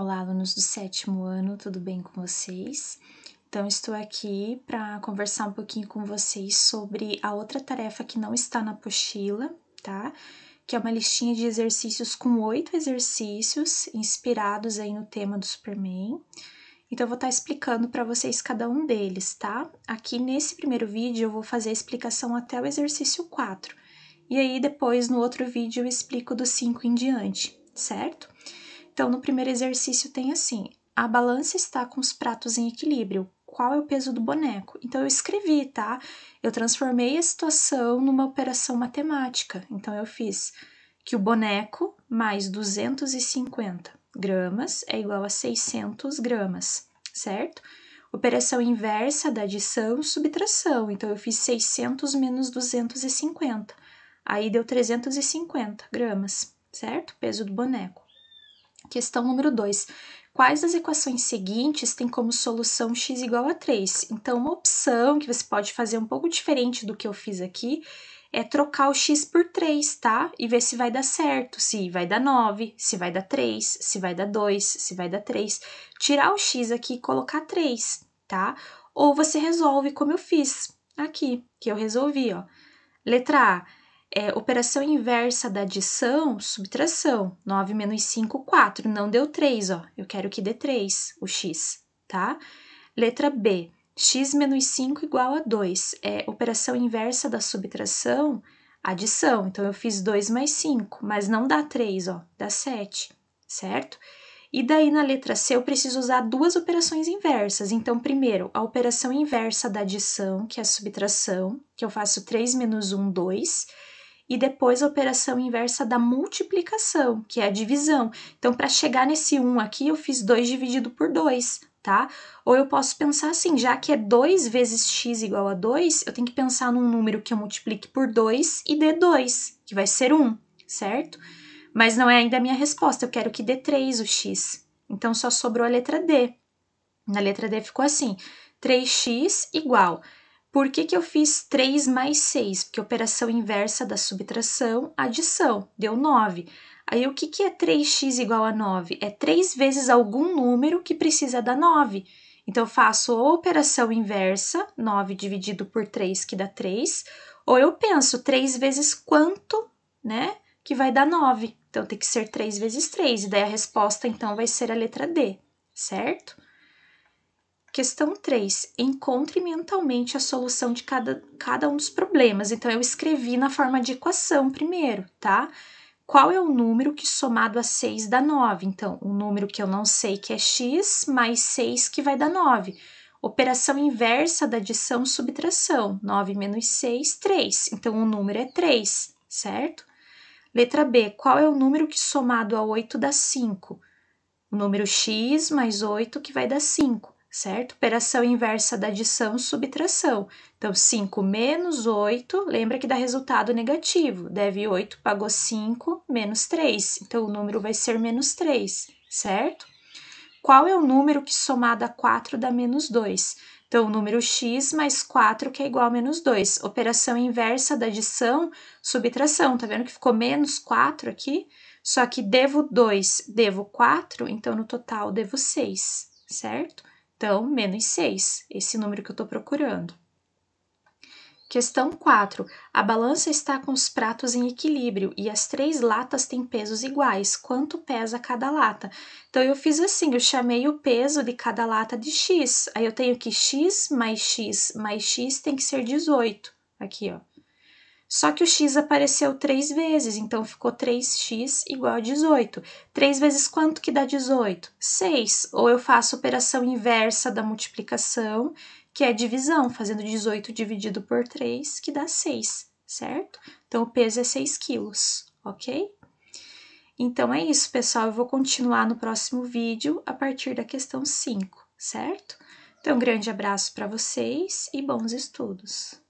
Olá, alunos do sétimo ano, tudo bem com vocês? Então, estou aqui para conversar um pouquinho com vocês sobre a outra tarefa que não está na pochila, tá? Que é uma listinha de exercícios com oito exercícios inspirados aí no tema do Superman. Então, eu vou estar tá explicando para vocês cada um deles, tá? Aqui nesse primeiro vídeo, eu vou fazer a explicação até o exercício 4. E aí, depois, no outro vídeo, eu explico do 5 em diante, certo? Certo? Então, no primeiro exercício tem assim: a balança está com os pratos em equilíbrio. Qual é o peso do boneco? Então eu escrevi, tá? Eu transformei a situação numa operação matemática. Então eu fiz que o boneco mais 250 gramas é igual a 600 gramas, certo? Operação inversa da adição, subtração. Então eu fiz 600 menos 250. Aí deu 350 gramas, certo? Peso do boneco. Questão número 2. Quais das equações seguintes tem como solução x igual a 3? Então, uma opção que você pode fazer um pouco diferente do que eu fiz aqui é trocar o x por 3, tá? E ver se vai dar certo, se vai dar 9, se vai dar 3, se vai dar 2, se vai dar 3. Tirar o x aqui e colocar 3, tá? Ou você resolve como eu fiz aqui, que eu resolvi, ó. Letra A, é, operação inversa da adição, subtração. 9 menos 5, 4. Não deu 3, ó. Eu quero que dê 3 o x, tá? Letra B. x menos 5 igual a 2. É operação inversa da subtração, adição. Então, eu fiz 2 mais 5, mas não dá 3, ó. Dá 7, certo? E daí, na letra C, eu preciso usar duas operações inversas. Então, primeiro, a operação inversa da adição, que é a subtração, que eu faço 3 menos 1, 2 e depois a operação inversa da multiplicação, que é a divisão. Então, para chegar nesse 1 aqui, eu fiz 2 dividido por 2, tá? Ou eu posso pensar assim, já que é 2 vezes x igual a 2, eu tenho que pensar num número que eu multiplique por 2 e dê 2, que vai ser 1, certo? Mas não é ainda a minha resposta, eu quero que dê 3 o x. Então, só sobrou a letra D. Na letra D ficou assim, 3x igual por que, que eu fiz 3 mais 6? Porque a operação inversa da subtração, adição, deu 9. Aí, o que, que é 3x igual a 9? É 3 vezes algum número que precisa dar 9. Então, eu faço ou operação inversa, 9 dividido por 3, que dá 3, ou eu penso 3 vezes quanto, né, que vai dar 9. Então, tem que ser 3 vezes 3, e daí a resposta, então, vai ser a letra D, certo? Questão 3. Encontre mentalmente a solução de cada, cada um dos problemas. Então, eu escrevi na forma de equação primeiro, tá? Qual é o número que somado a 6 dá 9? Então, um número que eu não sei que é x mais 6 que vai dar 9. Operação inversa da adição subtração. 9 menos 6, 3. Então, o número é 3, certo? Letra B. Qual é o número que somado a 8 dá 5? O número x mais 8 que vai dar 5 certo? Operação inversa da adição, subtração. Então, 5 menos 8, lembra que dá resultado negativo. Deve 8, pagou 5, menos 3. Então, o número vai ser menos 3, certo? Qual é o número que somado a 4 dá menos 2? Então, o número x mais 4, que é igual a menos 2. Operação inversa da adição, subtração. Tá vendo que ficou menos 4 aqui? Só que devo 2, devo 4, então no total devo 6, certo? Então, menos 6, esse número que eu estou procurando. Questão 4. A balança está com os pratos em equilíbrio e as três latas têm pesos iguais. Quanto pesa cada lata? Então, eu fiz assim, eu chamei o peso de cada lata de x. Aí, eu tenho que x mais x mais x tem que ser 18. Aqui, ó. Só que o x apareceu três vezes, então ficou 3x igual a 18. 3 vezes quanto que dá 18? 6. Ou eu faço a operação inversa da multiplicação, que é divisão, fazendo 18 dividido por 3, que dá 6, certo? Então, o peso é 6 quilos, ok? Então, é isso, pessoal. Eu vou continuar no próximo vídeo a partir da questão 5, certo? Então, um grande abraço para vocês e bons estudos!